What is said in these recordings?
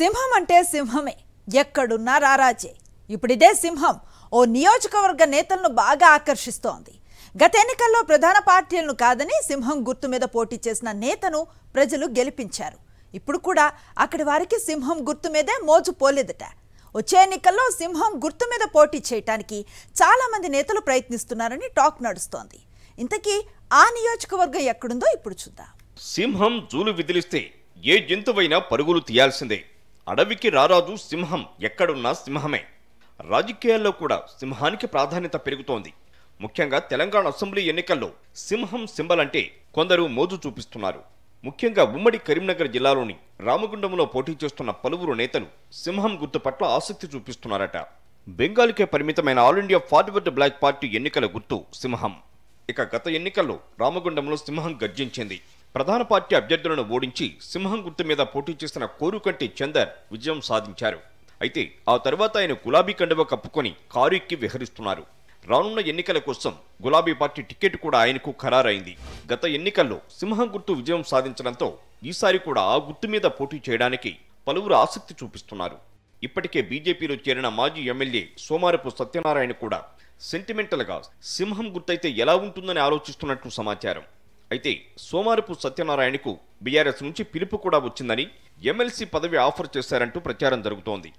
సింహం అంటే సింహమే ఎక్కడున్నా రారాజే ఇప్పుడిదే సింహం ఓ నియోజకవర్గ నేతలను బాగా ఆకర్షిస్తోంది గత ఎన్నికల్లో ప్రధాన పార్టీలను కాదని సింహం గుర్తు మీద పోటీ చేసిన నేతను ప్రజలు గెలిపించారు ఇప్పుడు కూడా అక్కడి వారికి సింహం గుర్తు మీదే మోజు పోలేదట వచ్చే ఎన్నికల్లో సింహం గుర్తు మీద పోటీ చేయటానికి చాలామంది నేతలు ప్రయత్నిస్తున్నారని టాక్ నడుస్తోంది ఇంతకీ ఆ నియోజకవర్గం ఎక్కడుందో ఇప్పుడు చూద్దాం సింహం జూలు విదిలిస్తే ఏ జంతువైనా పరుగులు తీయాల్సిందే అడవికి రారాజు సింహం ఎక్కడున్నా సింహమే రాజకీయాల్లో కూడా సింహానికి ప్రాధాన్యత పెరుగుతోంది ముఖ్యంగా తెలంగాణ అసెంబ్లీ ఎన్నికల్లో సింహం సింబల్ అంటే కొందరు మోజు చూపిస్తున్నారు ముఖ్యంగా ఉమ్మడి కరీంనగర్ జిల్లాలోని రామగుండంలో పోటీ చేస్తున్న పలువురు నేతలు సింహం గుర్తు పట్ల ఆసక్తి చూపిస్తున్నారట బెంగాల్కే పరిమితమైన All India Forward Bloc party ఎన్నికల గుర్తు సింహం ఇక గత ఎన్నికల్లో రామగుండంలో సింహం గర్జించింది ప్రధాన పార్టీ అభ్యర్థులను ఓడించి సింహం గుర్తు మీద పోటీ చేసిన కోరుకంటి చందర్ విజయం సాధించారు అయితే ఆ తర్వాత ఆయన గులాబీ కండువ కప్పుకొని కారు ఎక్కి విహరిస్తున్నారు రానున్న ఎన్నికల కోసం గులాబీ పార్టీ టికెట్ కూడా ఆయనకు ఖరారైంది గత ఎన్నికల్లో సింహం గుర్తు విజయం సాధించడంతో ఈసారి కూడా ఆ గుర్తు మీద పోటీ చేయడానికి పలువురు ఆసక్తి చూపిస్తున్నారు ఇప్పటికే బీజేపీలో చేరిన మాజీ ఎమ్మెల్యే సోమారపు సత్యనారాయణ కూడా సెంటిమెంటల్గా సింహం గుర్తయితే ఎలా ఉంటుందని ఆలోచిస్తున్నట్లు సమాచారం అయితే సోమారపు సత్యనారాయణకు బీఆర్ఎస్ నుంచి పిలుపు కూడా వచ్చిందని ఎమ్మెల్సీ పదవి ఆఫర్ చేశారంటూ ప్రచారం జరుగుతోంది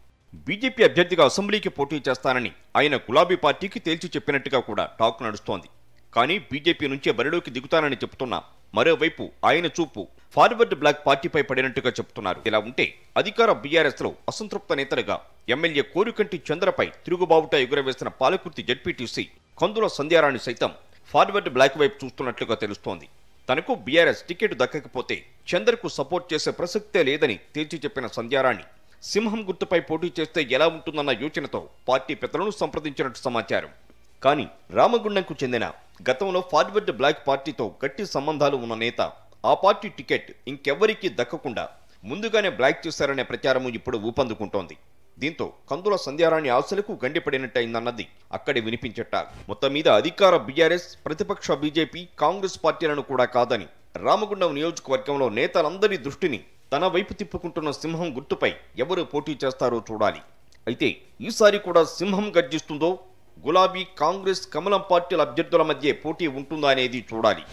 బీజేపీ అభ్యర్థిగా అసెంబ్లీకి పోటీ చేస్తానని ఆయన గులాబీ పార్టీకి తేల్చి చెప్పినట్టుగా కూడా టాక్ నడుస్తోంది కానీ బీజేపీ నుంచే బరిలోకి దిగుతానని చెబుతున్న మరోవైపు ఆయన చూపు ఫార్వర్డ్ బ్లాక్ పార్టీపై పడినట్టుగా చెబుతున్నారు ఇలా ఉంటే అధికార బీఆర్ఎస్లో అసంతృప్త నేతలుగా ఎమ్మెల్యే కోరుకంటి చంద్రపై తిరుగుబావుట ఎగురవేసిన పాలకుర్తి జడ్పీటీసీ కందుల సంధ్యారాణి సైతం ఫార్వర్డ్ బ్లాక్ వైపు చూస్తున్నట్లుగా తెలుస్తోంది తనకు బీఆర్ఎస్ టికెట్ దక్కకపోతే చంద్రకు సపోర్ట్ చేసే ప్రసక్తే లేదని తేల్చి చెప్పిన సంధ్యారాణి సింహం గుర్తుపై పోటీ చేస్తే ఎలా ఉంటుందన్న యోచనతో పార్టీ పెద్దలను సంప్రదించినట్టు సమాచారం కానీ రామగుండంకు చెందిన గతంలో ఫార్వర్డ్ బ్లాక్ పార్టీతో గట్టి సంబంధాలు ఉన్న నేత ఆ పార్టీ టికెట్ ఇంకెవ్వరికీ దక్కకుండా ముందుగానే బ్లాక్ చేశారనే ప్రచారం ఇప్పుడు ఊపందుకుంటోంది దీంతో కందుల సంధ్యారాణి ఆశలకు గండిపడినట్టయిందన్నది అక్కడి వినిపించట మొత్తం మీద అధికార బీఆర్ఎస్ ప్రతిపక్ష బీజేపీ కాంగ్రెస్ పార్టీలను కూడా కాదని రామగుండం నియోజకవర్గంలో నేతలందరి దృష్టిని తన వైపు తిప్పుకుంటున్న సింహం గుర్తుపై ఎవరు పోటీ చేస్తారో చూడాలి అయితే ఈసారి కూడా సింహం గర్జిస్తుందో గులాబీ కాంగ్రెస్ కమలం పార్టీల అభ్యర్థుల మధ్య పోటీ ఉంటుందా అనేది చూడాలి